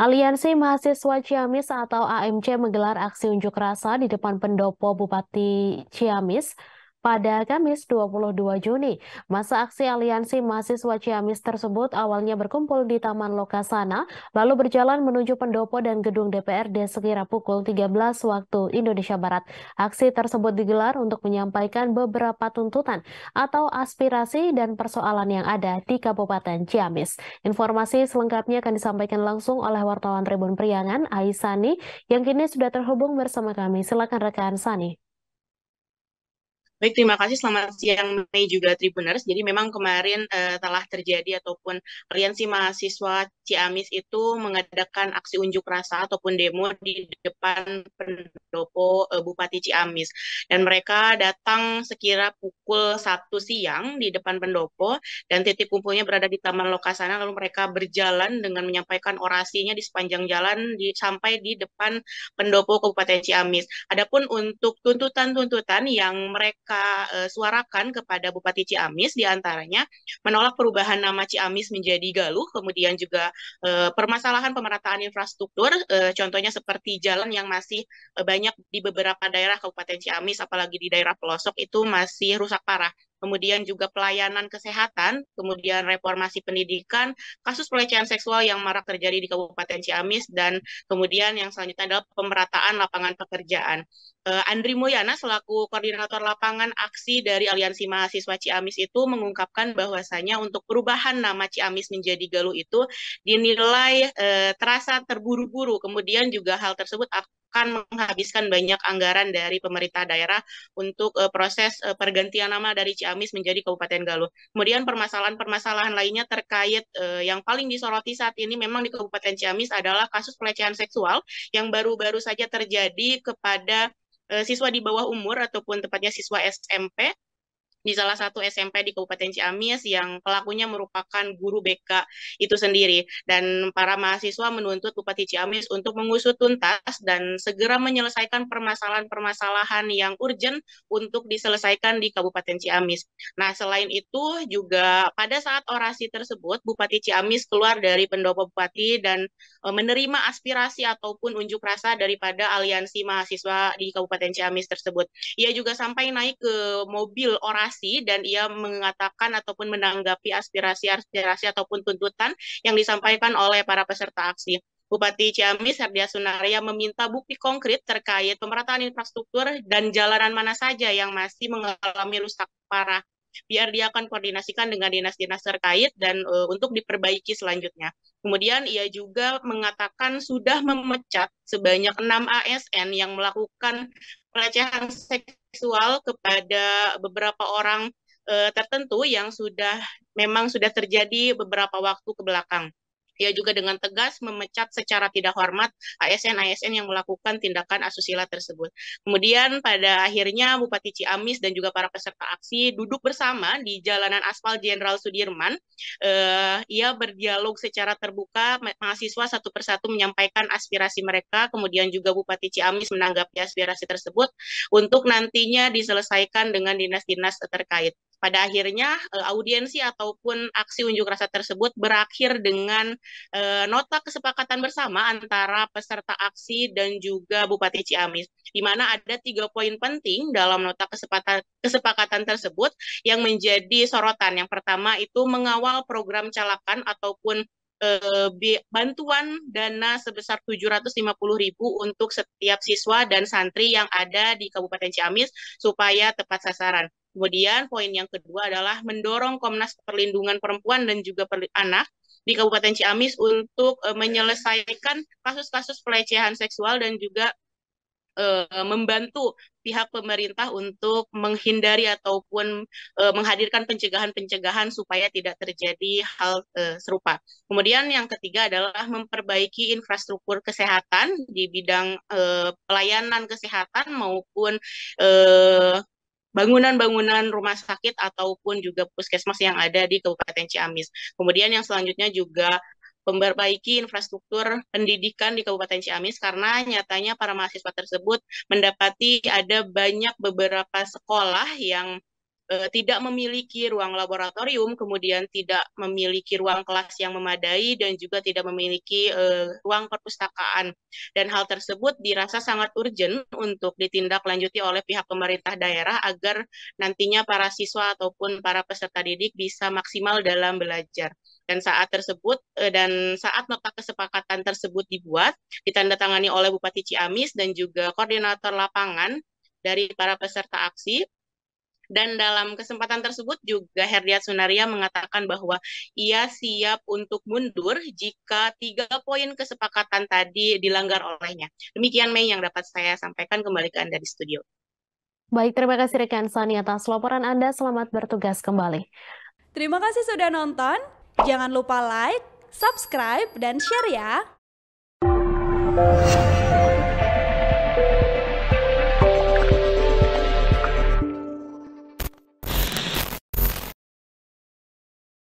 Aliansi Mahasiswa Ciamis atau AMC menggelar aksi unjuk rasa di depan pendopo Bupati Ciamis pada Kamis 22 Juni, masa aksi aliansi mahasiswa Ciamis tersebut awalnya berkumpul di Taman Lokasana, lalu berjalan menuju pendopo dan gedung DPRD sekira pukul 13 waktu Indonesia Barat. Aksi tersebut digelar untuk menyampaikan beberapa tuntutan atau aspirasi dan persoalan yang ada di Kabupaten Ciamis. Informasi selengkapnya akan disampaikan langsung oleh wartawan Tribun Priangan, Aisani, yang kini sudah terhubung bersama kami. Silakan rekan Sani. Baik, terima kasih. Selamat siang Mei juga Tribuners. Jadi memang kemarin uh, telah terjadi ataupun aliansi mahasiswa Ciamis itu mengadakan aksi unjuk rasa ataupun demo di depan pendopo uh, Bupati Ciamis. Dan mereka datang sekira pukul 1 siang di depan pendopo dan titik kumpulnya berada di Taman Lokasana lalu mereka berjalan dengan menyampaikan orasinya di sepanjang jalan di, sampai di depan pendopo Kabupaten Ciamis. Adapun untuk tuntutan-tuntutan yang mereka mereka uh, eh, suarakan kepada Bupati Ciamis diantaranya menolak perubahan nama Ciamis menjadi Galuh, kemudian juga uh, permasalahan pemerataan infrastruktur, uh, contohnya seperti jalan yang masih uh, banyak di beberapa daerah Kabupaten Ciamis, apalagi di daerah pelosok itu masih rusak parah kemudian juga pelayanan kesehatan, kemudian reformasi pendidikan, kasus pelecehan seksual yang marak terjadi di Kabupaten Ciamis, dan kemudian yang selanjutnya adalah pemerataan lapangan pekerjaan. Eh, Andri Mulyana selaku koordinator lapangan aksi dari Aliansi Mahasiswa Ciamis itu mengungkapkan bahwasannya untuk perubahan nama Ciamis menjadi Galuh itu dinilai eh, terasa terburu-buru. Kemudian juga hal tersebut akan menghabiskan banyak anggaran dari pemerintah daerah untuk uh, proses uh, pergantian nama dari Ciamis menjadi Kabupaten Galuh. Kemudian permasalahan-permasalahan lainnya terkait uh, yang paling disoroti saat ini memang di Kabupaten Ciamis adalah kasus pelecehan seksual yang baru-baru saja terjadi kepada siswa di bawah umur ataupun tepatnya siswa SMP di salah satu SMP di Kabupaten Ciamis yang pelakunya merupakan guru BK itu sendiri dan para mahasiswa menuntut Bupati Ciamis untuk mengusut tuntas dan segera menyelesaikan permasalahan-permasalahan yang urgent untuk diselesaikan di Kabupaten Ciamis. Nah, selain itu juga pada saat orasi tersebut Bupati Ciamis keluar dari pendopo Bupati dan e, menerima aspirasi ataupun unjuk rasa daripada aliansi mahasiswa di Kabupaten Ciamis tersebut. Ia juga sampai naik ke mobil orasi aspirasi dan ia mengatakan ataupun menanggapi aspirasi-aspirasi ataupun tuntutan yang disampaikan oleh para peserta aksi. Bupati Ciamis Herdia Sunaria meminta bukti konkret terkait pemerataan infrastruktur dan jalanan mana saja yang masih mengalami rusak parah. Biar dia akan koordinasikan dengan dinas-dinas terkait dan e, untuk diperbaiki selanjutnya. Kemudian ia juga mengatakan sudah memecat sebanyak 6 ASN yang melakukan pelecehan seks seksual kepada beberapa orang eh, tertentu yang sudah memang sudah terjadi beberapa waktu ke belakang. Ia juga dengan tegas memecat secara tidak hormat ASN-ASN yang melakukan tindakan asusila tersebut. Kemudian pada akhirnya Bupati Ciamis dan juga para peserta aksi duduk bersama di jalanan aspal Jenderal Sudirman. Uh, ia berdialog secara terbuka, mahasiswa satu persatu menyampaikan aspirasi mereka, kemudian juga Bupati Ciamis menanggapi aspirasi tersebut untuk nantinya diselesaikan dengan dinas-dinas terkait. Pada akhirnya eh, audiensi ataupun aksi unjuk rasa tersebut berakhir dengan eh, nota kesepakatan bersama antara peserta aksi dan juga Bupati Ciamis, di mana ada tiga poin penting dalam nota kesepakatan, kesepakatan tersebut yang menjadi sorotan. Yang pertama itu mengawal program calakan ataupun eh, bantuan dana sebesar 750.000 untuk setiap siswa dan santri yang ada di Kabupaten Ciamis supaya tepat sasaran. Kemudian poin yang kedua adalah mendorong Komnas Perlindungan Perempuan dan juga Anak di Kabupaten Ciamis untuk uh, menyelesaikan kasus-kasus pelecehan seksual dan juga uh, membantu pihak pemerintah untuk menghindari ataupun uh, menghadirkan pencegahan-pencegahan supaya tidak terjadi hal uh, serupa. Kemudian yang ketiga adalah memperbaiki infrastruktur kesehatan di bidang uh, pelayanan kesehatan maupun uh, bangunan-bangunan rumah sakit ataupun juga puskesmas yang ada di Kabupaten Ciamis. Kemudian yang selanjutnya juga memperbaiki infrastruktur pendidikan di Kabupaten Ciamis karena nyatanya para mahasiswa tersebut mendapati ada banyak beberapa sekolah yang Eh, tidak memiliki ruang laboratorium, kemudian tidak memiliki ruang kelas yang memadai, dan juga tidak memiliki uh, ruang perpustakaan. Dan hal tersebut dirasa sangat urgent untuk ditindaklanjuti oleh pihak pemerintah daerah agar nantinya para siswa ataupun para peserta didik bisa maksimal dalam belajar dan saat tersebut eh, dan saat nota kesepakatan tersebut dibuat ditandatangani oleh Bupati Ciamis dan juga koordinator lapangan dari para peserta aksi dan dalam kesempatan tersebut juga Herdiat Sunaria mengatakan bahwa ia siap untuk mundur jika tiga poin kesepakatan tadi dilanggar olehnya. Demikian Mei yang dapat saya sampaikan kembali ke Anda di studio. Baik, terima kasih rekan Sani atas laporan Anda. Selamat bertugas kembali. Terima kasih sudah nonton. Jangan lupa like, subscribe, dan share ya.